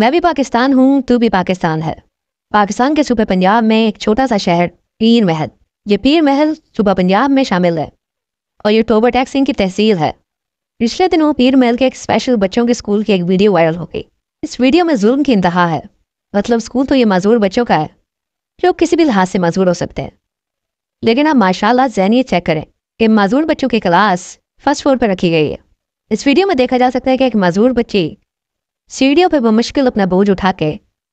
मैं भी पाकिस्तान हूँ तू भी पाकिस्तान है पाकिस्तान के सूबे पंजाब में एक छोटा सा शहर पीर महल ये पीर महल सूबा पंजाब में शामिल है और ये टोबर टैक्सिंग की तहसील है पिछले दिनों पीर महल के एक स्पेशल बच्चों के स्कूल की एक वीडियो वायरल हो गई इस वीडियो में जुल्म की इंतहा है मतलब स्कूल तो ये मजूर बच्चों का है जो किसी भी लिहाज से मजदूर हो सकते हैं लेकिन आप माशाला ये चेक करें कि मजूर बच्चों की क्लास फर्स्ट फ्लोर पर रखी गई है इस वीडियो में देखा जा सकता है कि एक मजूर बच्ची सीढ़ियों पर बमुश्किल अपना बोझ उठा के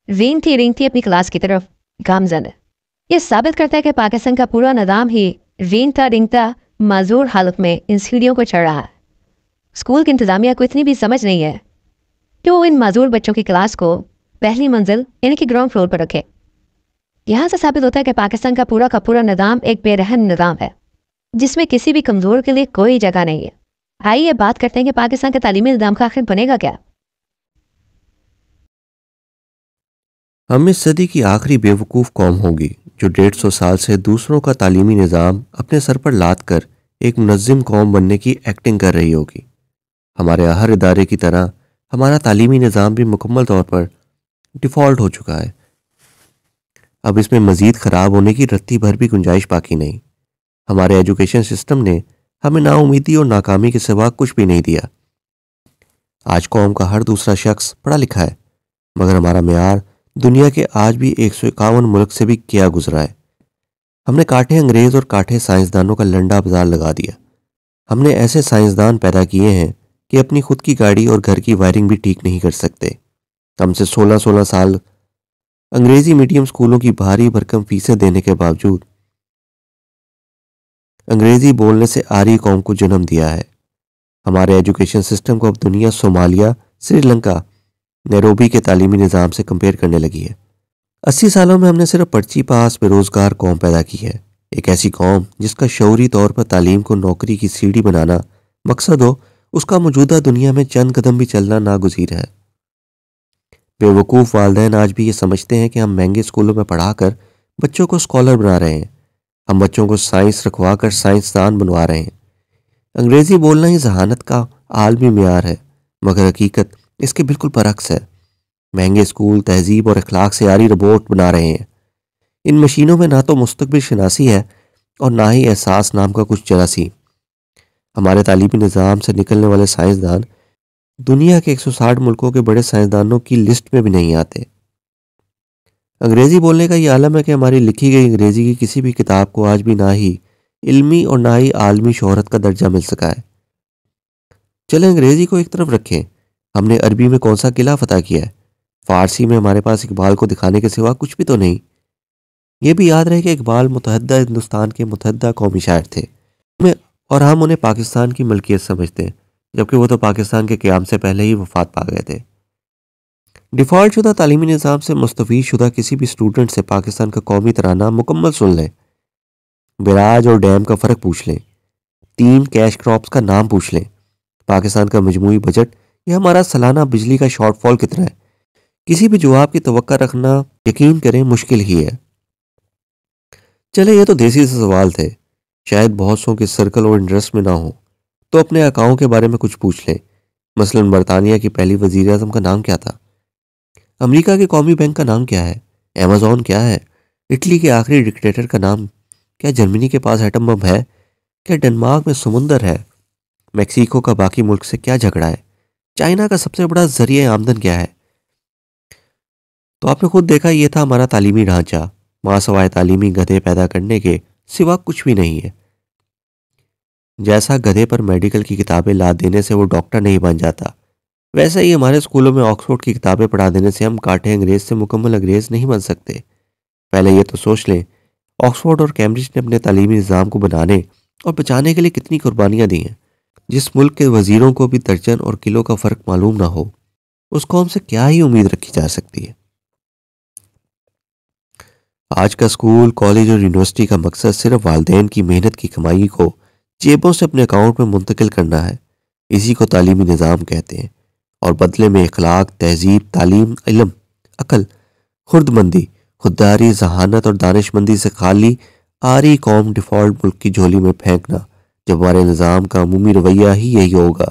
रेंगती रेंगती अपनी क्लास की तरफ गामजन ये साबित करता है कि पाकिस्तान का पूरा निदाम ही रेंगता रेंगता माजूर हालत में इन सीढ़ियों को चढ़ रहा है स्कूल की इंतज़ामिया को इतनी भी समझ नहीं है कि वो इन माजूर बच्चों की क्लास को पहली मंजिल यानी कि ग्राउंड फ्लोर पर रखे यहाँ से साबित होता है कि पाकिस्तान का पूरा का पूरा निदाम एक बेरहम निदाम है जिसमें किसी भी कमज़ोर के लिए कोई जगह नहीं है आइए बात करते हैं कि पाकिस्तान के तालीमी निदाम का आखिर बनेगा क्या हम इस सदी की आखिरी बेवकूफ़ कौम होगी जो डेढ़ सौ साल से दूसरों का तालीमी निज़ाम अपने सर पर लाद कर एक मुनज़म कौम बनने की एक्टिंग कर रही होगी हमारे हर इदारे की तरह हमारा तालीमी निज़ाम भी मुकम्मल तौर पर डिफ़ॉल्ट हो चुका है अब इसमें मज़ीद ख़राब होने की रत्ती भर भी गुंजाइश बाकी नहीं हमारे एजुकेशन सिस्टम ने हमें नाउमीदी और नाकामी के सिवा कुछ भी नहीं दिया आज कौम का हर दूसरा शख्स पढ़ा लिखा है मगर हमारा मैार दुनिया के आज भी एक सौ इक्यावन मुल्क से भी क्या गुजरा है हमने काठे अंग्रेज और काठे साइंसदानों का लंडा बाजार लगा दिया हमने ऐसे साइंसदान पैदा किए हैं कि अपनी खुद की गाड़ी और घर की वायरिंग भी ठीक नहीं कर सकते हमसे सोलह सोलह साल अंग्रेजी मीडियम स्कूलों की भारी भरकम फीसें देने के बावजूद अंग्रेजी बोलने से आरी कौम को जन्म दिया है हमारे एजुकेशन सिस्टम को अब दुनिया सोमालिया श्रीलंका नैरोबी के तालीमी निज़ाम से कंपेयर करने लगी है अस्सी सालों में हमने सिर्फ पर्ची पास बेरोज़गार कौम पैदा की है एक ऐसी कौम जिसका शौरी तौर पर तालीम को नौकरी की सीढ़ी बनाना मकसद हो उसका मौजूदा दुनिया में चंद कदम भी चलना नागजीर है बेवकूफ़ वालदेन आज भी ये समझते हैं कि हम महंगे स्कूलों में पढ़ाकर बच्चों को स्कॉलर बना रहे हैं हम बच्चों को साइंस रखवा कर साइंसदान बनवा रहे हैं अंग्रेज़ी बोलना ही जहानत का आलमी मैार है मगर हकीकत इसके बिल्कुल बरक्स है महंगे स्कूल तहजीब और अखलाक से यारी रोबोट बना रहे हैं इन मशीनों में ना तो मुस्तबिल शनासी है और ना ही एहसास नाम का कुछ जरासी हमारे तालीमी निज़ाम से निकलने वाले साइंसदान दुनिया के 160 मुल्कों के बड़े साइंसदानों की लिस्ट में भी नहीं आते अंग्रेज़ी बोलने का यह आलम है कि हमारी लिखी गई अंग्रेज़ी की किसी भी किताब को आज भी ना ही इल्मी और ना ही आलमी शहरत का दर्जा मिल सका है चले अंग्रेज़ी को एक तरफ रखें हमने अरबी में कौन सा किला फतह किया है फारसी में हमारे पास इकबाल को दिखाने के सिवा कुछ भी तो नहीं ये भी याद रहे कि इकबाल मुतहदा हिंदुस्तान के मुतहद कौमी शायर थे और हम उन्हें पाकिस्तान की मलकियत समझते हैं जबकि वो तो पाकिस्तान के क्याम से पहले ही वफात पा गए थे डिफ़ॉल्ट शुदा तालीमी निज़ाम से मुस्तफ़ी शुदा किसी भी स्टूडेंट से पाकिस्तान का कौमी तराना मुकम्मल सुन लें बिराज और डैम का फ़र्क पूछ लें तीन कैश क्रॉप्स का नाम पूछ लें पाकिस्तान का मजमू बजट कि हमारा सालाना बिजली का शॉर्टफॉल कितना है किसी भी जवाब की तो रखना यकीन करें मुश्किल ही है चले ये तो देसी से सवाल थे शायद बहुत सौ के सर्कल और इंटरेस्ट में ना हो तो अपने अकाओं के बारे में कुछ पूछ लें मसलन बरतानिया की पहली वजीर अजम का नाम क्या था अमेरिका के कौमी बैंक का नाम क्या है अमेजोन क्या है इटली के आखिरी डिक्टेटर का नाम क्या जर्मनी के पास एटम बम है क्या डेनमार्क में समुंदर है मैक्सिको का बाकी मुल्क से क्या झगड़ा है चाइना का सबसे बड़ा जरिया आमदन क्या है तो आपने खुद देखा ये था हमारा तालीमी ढांचा मासवाए तालीमी गधे पैदा करने के सिवा कुछ भी नहीं है जैसा गधे पर मेडिकल की किताबें ला देने से वो डॉक्टर नहीं बन जाता वैसा ही हमारे स्कूलों में ऑक्सफोर्ड की किताबें पढ़ा देने से हम काठे अंग्रेज से मुकम्मल अंग्रेज नहीं बन सकते पहले ये तो सोच लें ऑक्सफोर्ड और कैम्ब्रिज ने अपने तालीमी निज़ाम को बनाने और बचाने के लिए कितनी कुर्बानियाँ दी हैं जिस मुल्क के वजीरों को भी दर्जन और किलो का फ़र्क मालूम ना हो उस कौम से क्या ही उम्मीद रखी जा सकती है आज का स्कूल कॉलेज और यूनिवर्सिटी का मकसद सिर्फ वालदेन की मेहनत की कमाई को जेबों से अपने अकाउंट में मुंतकिल करना है इसी को तालीमी निज़ाम कहते हैं और बदले में इखलाक तहजीब तालीम इलम अकल खुर्दमंदी खुददारी जहानत और दानशमंदी से खाली आरी कौम डिफ़ॉल्ट मुल्क की झोली में फेंकना जब हमारे निज़ाम का अमूमी रवैया ही यही होगा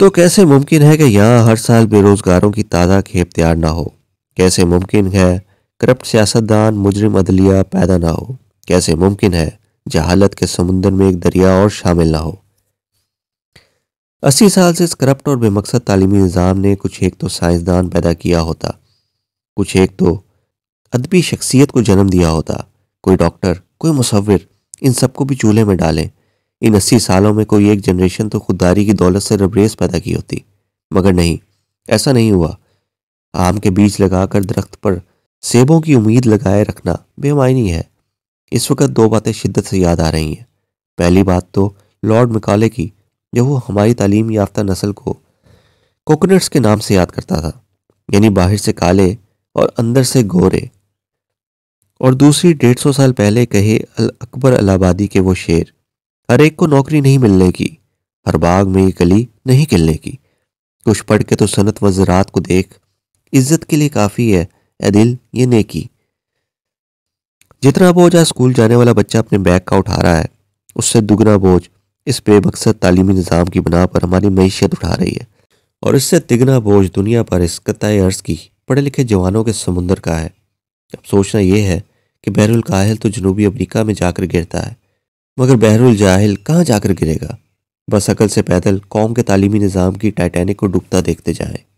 तो कैसे मुमकिन है कि यहाँ हर साल बेरोज़गारों की ताज़ा खेप तैयार ना हो कैसे मुमकिन है करप्ट सियासतदान मुजरम अदलिया पैदा ना हो कैसे मुमकिन है जहालत के समुंदर में एक दरिया और शामिल ना हो अस्सी साल से इस करप्ट और बेमकसद तालीमी निज़ाम ने कुछ एक तो साइंसदान पैदा किया होता कुछ एक तो अदबी शख्सियत को जन्म दिया होता कोई डॉक्टर कोई मुसविर इन सबको भी चूल्हे में डालें इन अस्सी सालों में कोई एक जनरेशन तो खुददारी की दौलत से रबरेज पैदा की होती मगर नहीं ऐसा नहीं हुआ आम के बीज लगाकर दरख्त पर सेबों की उम्मीद लगाए रखना बेमायनी है इस वक्त दो बातें शिद्दत से याद आ रही हैं पहली बात तो लॉर्ड मकाले की जब वो हमारी तालीम याफ्ता नस्ल को कोकोनट्स के नाम से याद करता था यानी बाहर से काले और अंदर से गोरे और दूसरी डेढ़ सौ साल पहले कहे अल अकबर अलाबादी के वो शेर हर एक को नौकरी नहीं मिलने की हर बाग में ये कली नहीं खिलने की कुछ पढ़ के तो सनत वजरात को देख इज्जत के लिए काफ़ी है ए दिल ये नेकी जितना बोझ आज स्कूल जाने वाला बच्चा अपने बैग का उठा रहा है उससे दुगना बोझ इस बेमकसद तालीमी निज़ाम की बना पर हमारी मीशत उठा रही है और इससे तिगना बोझ दुनिया पर इस कत अर्ज की पढ़े लिखे जवानों के समुंदर का है अब सोचना यह है कि बैरुल काहिल तो जनूबी अफ्रीका में जाकर गिरता है मगर बहरुल जाहिल कहाँ जाकर गिरेगा बस अकल से पैदल कौम के तालीमी निज़ाम की टाइटैनिक को डूबता देखते जाएं